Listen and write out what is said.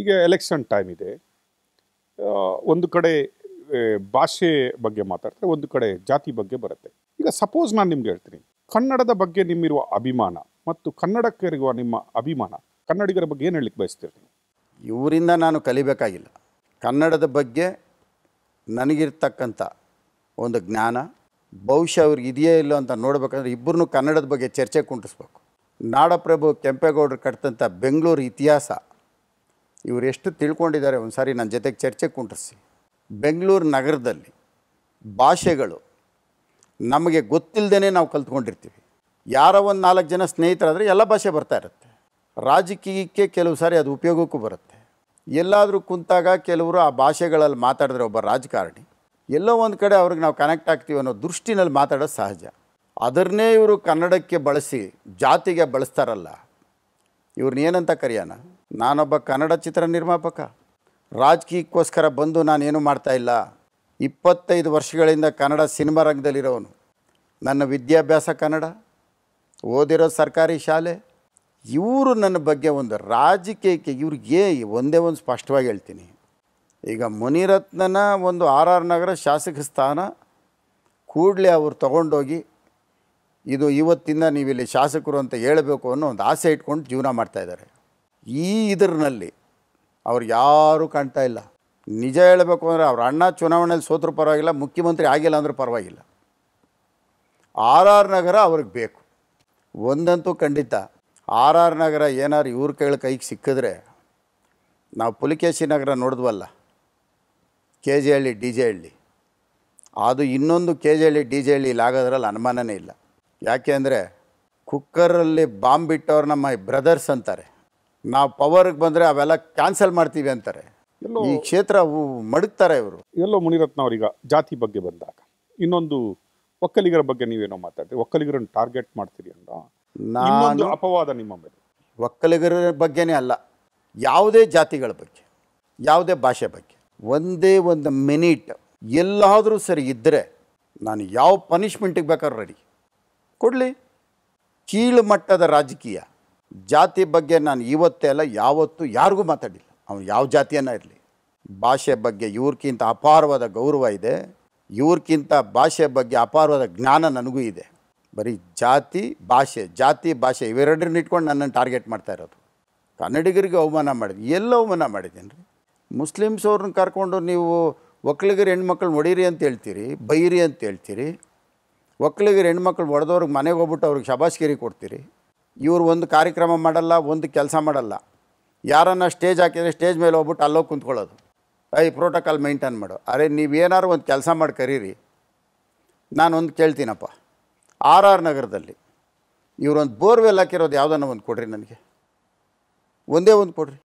ಈಗ election time ಇದೆ ಒಂದು ಕಡೆ ಭಾಷೆ ಬಗ್ಗೆ ಮಾತಾಡ್ತಾರೆ ಒಂದು ಕಡೆ ಜಾತಿ ಬಗ್ಗೆ ಬರುತ್ತೆ ಈಗ ಸಪೋಸ್ ನಾನು ನಿಮ್ಗೆ ಹೇಳ್ತೀನಿ ಕನ್ನಡದ ಬಗ್ಗೆ ನಿಮ್ಮಿರುವ ಅಭಿಮಾನ ಮತ್ತು ಕನ್ನಡಕ್ಕಿರುವ ನಿಮ್ಮ ಅಭಿಮಾನ ಕನ್ನಡಿಗರ ಬಗ್ಗೆ ಏನು ಹೇಳಲಿಕ್ಕೆ ಬಯಸ್ತಿರ್ತೀನಿ ಇವರಿಂದ ನಾನು ಕಲಿಬೇಕಾಗಿಲ್ಲ ಕನ್ನಡದ ಬಗ್ಗೆ ನನಗಿರ್ತಕ್ಕಂಥ ಒಂದು ಜ್ಞಾನ ಬಹುಶಃ ಅವ್ರಿಗೆ ಇದೆಯೇ ಇಲ್ಲೋ ಅಂತ ನೋಡಬೇಕಂದ್ರೆ ಇಬ್ಬರನ್ನೂ ಕನ್ನಡದ ಬಗ್ಗೆ ಚರ್ಚೆ ಕುಂಟಿಸ್ಬೇಕು ನಾಡಪ್ರಭು ಕೆಂಪೇಗೌಡರು ಕಟ್ಟಿದಂಥ ಬೆಂಗಳೂರು ಇತಿಹಾಸ ಇವರು ಎಷ್ಟು ತಿಳ್ಕೊಂಡಿದ್ದಾರೆ ಒಂದು ಸಾರಿ ನನ್ನ ಜೊತೆಗೆ ಚರ್ಚೆ ಕುಂಟ್ರಿಸಿ ಬೆಂಗಳೂರು ನಗರದಲ್ಲಿ ಭಾಷೆಗಳು ನಮಗೆ ಗೊತ್ತಿಲ್ಲದೇ ನಾವು ಕಲ್ತ್ಕೊಂಡಿರ್ತೀವಿ ಯಾರ ಒಂದು ನಾಲ್ಕು ಜನ ಸ್ನೇಹಿತರಾದರೆ ಎಲ್ಲ ಭಾಷೆ ಬರ್ತಾ ಇರುತ್ತೆ ರಾಜಕೀಯಕ್ಕೆ ಕೆಲವು ಸಾರಿ ಅದು ಉಪಯೋಗಕ್ಕೂ ಬರುತ್ತೆ ಎಲ್ಲಾದರೂ ಕುಂತಾಗ ಕೆಲವರು ಆ ಭಾಷೆಗಳಲ್ಲಿ ಮಾತಾಡಿದ್ರೆ ಒಬ್ಬ ರಾಜಕಾರಣಿ ಎಲ್ಲೋ ಒಂದು ಕಡೆ ಅವ್ರಿಗೆ ನಾವು ಕನೆಕ್ಟ್ ಆಗ್ತೀವಿ ಅನ್ನೋ ದೃಷ್ಟಿನಲ್ಲಿ ಮಾತಾಡೋದು ಸಹಜ ಅದನ್ನೇ ಇವರು ಕನ್ನಡಕ್ಕೆ ಬಳಸಿ ಜಾತಿಗೆ ಬಳಸ್ತಾರಲ್ಲ ಇವ್ರನ್ನ ಏನಂತ ಕರೆಯೋಣ ನಾನೊಬ್ಬ ಕನ್ನಡ ಚಿತ್ರ ನಿರ್ಮಾಪಕ ರಾಜಕೀಯಕ್ಕೋಸ್ಕರ ಬಂದು ನಾನೇನು ಇಲ್ಲ ಇಪ್ಪತ್ತೈದು ವರ್ಷಗಳಿಂದ ಕನ್ನಡ ಸಿನಿಮಾ ರಂಗದಲ್ಲಿರೋನು ನನ್ನ ವಿದ್ಯಾಭ್ಯಾಸ ಕನ್ನಡ ಓದಿರೋ ಸರ್ಕಾರಿ ಶಾಲೆ ಇವರು ನನ್ನ ಬಗ್ಗೆ ಒಂದು ರಾಜಕೀಯಕ್ಕೆ ಇವ್ರಿಗೆ ಒಂದೇ ಒಂದು ಸ್ಪಷ್ಟವಾಗಿ ಹೇಳ್ತೀನಿ ಈಗ ಮುನಿರತ್ನನ ಒಂದು ಆರ್ ಆರ್ ನಗರ ಶಾಸಕ ಸ್ಥಾನ ಕೂಡಲೇ ಅವರು ತಗೊಂಡೋಗಿ ಇದು ಇವತ್ತಿಂದ ನೀವು ಇಲ್ಲಿ ಶಾಸಕರು ಅಂತ ಹೇಳಬೇಕು ಅನ್ನೋ ಒಂದು ಆಸೆ ಇಟ್ಕೊಂಡು ಜೀವನ ಮಾಡ್ತಾಯಿದ್ದಾರೆ ಈ ಇದರಲ್ಲಿ ಅವ್ರು ಯಾರೂ ಕಾಣ್ತಾ ಇಲ್ಲ ನಿಜ ಹೇಳಬೇಕು ಅಂದರೆ ಅವ್ರ ಅಣ್ಣ ಚುನಾವಣೆಯಲ್ಲಿ ಸೋತರು ಪರವಾಗಿಲ್ಲ ಮುಖ್ಯಮಂತ್ರಿ ಆಗಿಲ್ಲ ಅಂದರೂ ಪರವಾಗಿಲ್ಲ ಆರ್ ಆರ್ ನಗರ ಅವ್ರಿಗೆ ಬೇಕು ಒಂದಂತೂ ಖಂಡಿತ ಆರ್ ಆರ್ ನಗರ ಏನಾರು ಇವ್ರ ಕೈ ಕೈಗೆ ಸಿಕ್ಕಿದ್ರೆ ನಾವು ಪುಲಿಕೇಶಿ ನಗರ ನೋಡಿದ್ವಲ್ಲ K J Halli D J Halli ಅದು ಇನ್ನೊಂದು K J Halli D J Halli ಆಗೋದ್ರಲ್ಲಿ ಅನುಮಾನವೇ ಇಲ್ಲ ಯಾಕೆ ಅಂದರೆ ಕುಕ್ಕರಲ್ಲಿ ಬಾಂಬ್ ಇಟ್ಟವ್ರು ನಮ್ಮ ಬ್ರದರ್ಸ್ ಅಂತಾರೆ ನಾವು ಪವರ್ಗೆ ಬಂದರೆ ಅವೆಲ್ಲ ಕ್ಯಾನ್ಸಲ್ ಮಾಡ್ತೀವಿ ಅಂತಾರೆ ಈ ಕ್ಷೇತ್ರ ಮಡಗ್ತಾರೆ ಇವರು ಎಲ್ಲೋ ಮುನಿರತ್ನ ಅವರೀಗ ಜಾತಿ ಬಗ್ಗೆ ಬಂದಾಗ ಇನ್ನೊಂದು ಒಕ್ಕಲಿಗರ ಬಗ್ಗೆ ನೀವೇನೋ ಮಾತಾಡ್ತೀವಿ ಒಕ್ಕಲಿಗರನ್ನು ಟಾರ್ಗೆಟ್ ಮಾಡ್ತೀರಿ ಅಂತ ನಾನು ಅಪವಾದ ನಿಮ್ಮ ಮೇಲೆ ಒಕ್ಕಲಿಗರ ಬಗ್ಗೆನೇ ಅಲ್ಲ ಯಾವುದೇ ಜಾತಿಗಳ ಬಗ್ಗೆ ಯಾವುದೇ ಭಾಷೆ ಬಗ್ಗೆ ಒಂದೇ ಒಂದು ಮಿನಿಟ್ ಎಲ್ಲಾದರೂ ಸರಿ ಇದ್ದರೆ ನಾನು ಯಾವ ಪನಿಷ್ಮೆಂಟಿಗೆ ಬೇಕಾದ್ರೂ ರೆಡಿ ಕೊಡಲಿ ಕೀಳು ಮಟ್ಟದ ರಾಜಕೀಯ ಜಾತಿ ಬಗ್ಗೆ ನಾನು ಇವತ್ತೇ ಅಲ್ಲ ಯಾವತ್ತೂ ಯಾರಿಗೂ ಮಾತಾಡಿಲ್ಲ ಅವನು ಯಾವ ಜಾತಿಯನ್ನು ಇರಲಿ ಭಾಷೆ ಬಗ್ಗೆ ಇವ್ರಿಗಿಂತ ಅಪಾರವಾದ ಗೌರವ ಇದೆ ಇವ್ರಿಗಿಂತ ಭಾಷೆ ಬಗ್ಗೆ ಅಪಾರವಾದ ಜ್ಞಾನ ನನಗೂ ಇದೆ ಬರೀ ಜಾತಿ ಭಾಷೆ ಜಾತಿ ಭಾಷೆ ಇವೆರಡರನ್ನ ಇಟ್ಕೊಂಡು ನನ್ನನ್ನು ಟಾರ್ಗೆಟ್ ಮಾಡ್ತಾ ಇರೋದು ಕನ್ನಡಿಗರಿಗೆ ಅವಮಾನ ಮಾಡಿದ್ವಿ ಎಲ್ಲ ಅವಮಾನ ಮಾಡಿದ್ದೀನಿ ರೀ ಮುಸ್ಲಿಮ್ಸ್ ಅವ್ರನ್ನ ಕರ್ಕೊಂಡು ನೀವು ಒಕ್ಕಲಿಗರ ಹೆಣ್ಮಕ್ಳು ಹೊಡೀರಿ ಅಂತ ಹೇಳ್ತೀರಿ ಬೈರಿ ಅಂತ ಹೇಳ್ತೀರಿ ಒಕ್ಕಲಿಗರ ಹೆಣ್ಮಕ್ಳು ಹೊಡೆದವ್ರಿಗೆ ಮನೆಗೆ ಹೋಗ್ಬಿಟ್ಟು ಅವ್ರಿಗೆ ಶಬಾಷ್ಗಿರಿ ಕೊಡ್ತೀರಿ ಇವರು ಒಂದು ಕಾರ್ಯಕ್ರಮ ಮಾಡಲ್ಲ ಒಂದು ಕೆಲಸ ಮಾಡಲ್ಲ ಯಾರನ್ನ ಸ್ಟೇಜ್ ಹಾಕಿದರೆ ಸ್ಟೇಜ್ ಮೇಲೆ ಹೋಗ್ಬಿಟ್ಟು ಅಲ್ಲೋಗಿ ಕುಂತ್ಕೊಳ್ಳೋದು ಐ ಪ್ರೋಟೋಕಾಲ್ ಮೈಂಟೈನ್ ಮಾಡು ಅರೆ ನೀವೇನಾರು ಒಂದು ಕೆಲಸ ಮಾಡಿ ಕರೀರಿ ನಾನೊಂದು ಕೇಳ್ತೀನಪ್ಪ ಆರ್ ಆರ್ ನಗರದಲ್ಲಿ ಇವರೊಂದು ಬೋರ್ವೆಲ್ ಹಾಕಿರೋದು ಯಾವುದನ್ನು ಒಂದು ಕೊಡ್ರಿ ನನಗೆ ಒಂದೇ ಒಂದು ಕೊಡ್ರಿ